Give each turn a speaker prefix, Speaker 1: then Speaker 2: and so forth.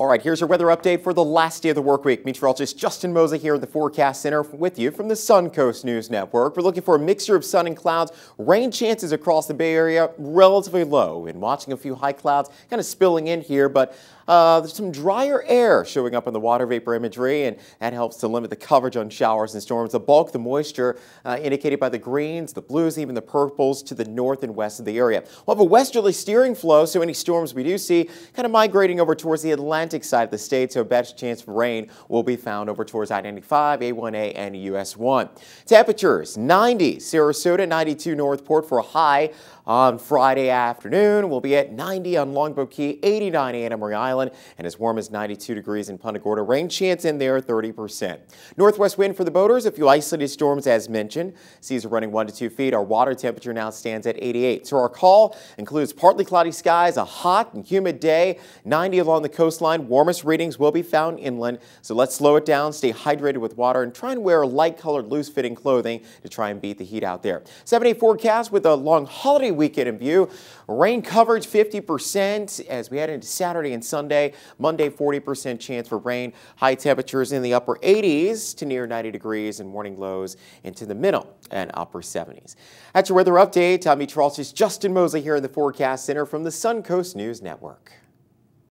Speaker 1: All right, here's your weather update for the last day of the work week. Meteorologist Justin Moser here at the Forecast Center with you from the Suncoast News Network. We're looking for a mixture of sun and clouds. Rain chances across the Bay Area relatively low and watching a few high clouds kind of spilling in here, but uh, there's some drier air showing up in the water vapor imagery, and that helps to limit the coverage on showers and storms. The bulk, the moisture uh, indicated by the greens, the blues, even the purples to the north and west of the area. We'll have a westerly steering flow, so any storms we do see kind of migrating over towards the Atlantic Atlantic side of the state, so best chance for rain will be found over towards I-95, A1A, and US-1. Temperatures 90, Sarasota 92 Northport for a high on Friday afternoon. We'll be at 90 on Longboat Key, 89 Anna Marie Island, and as warm as 92 degrees in Punta Gorda. Rain chance in there 30%. Northwest wind for the boaters, a few isolated storms as mentioned. Seas are running 1 to 2 feet. Our water temperature now stands at 88. So our call includes partly cloudy skies, a hot and humid day, 90 along the coastline. Warmest readings will be found inland, so let's slow it down, stay hydrated with water, and try and wear light-colored, loose-fitting clothing to try and beat the heat out there. 70 forecast with a long holiday weekend in view. Rain coverage 50% as we head into Saturday and Sunday. Monday, 40% chance for rain. High temperatures in the upper 80s to near 90 degrees and morning lows into the middle and upper 70s. That's your weather update. I'm meteorologist Justin Mosley here in the Forecast Center from the Suncoast News Network.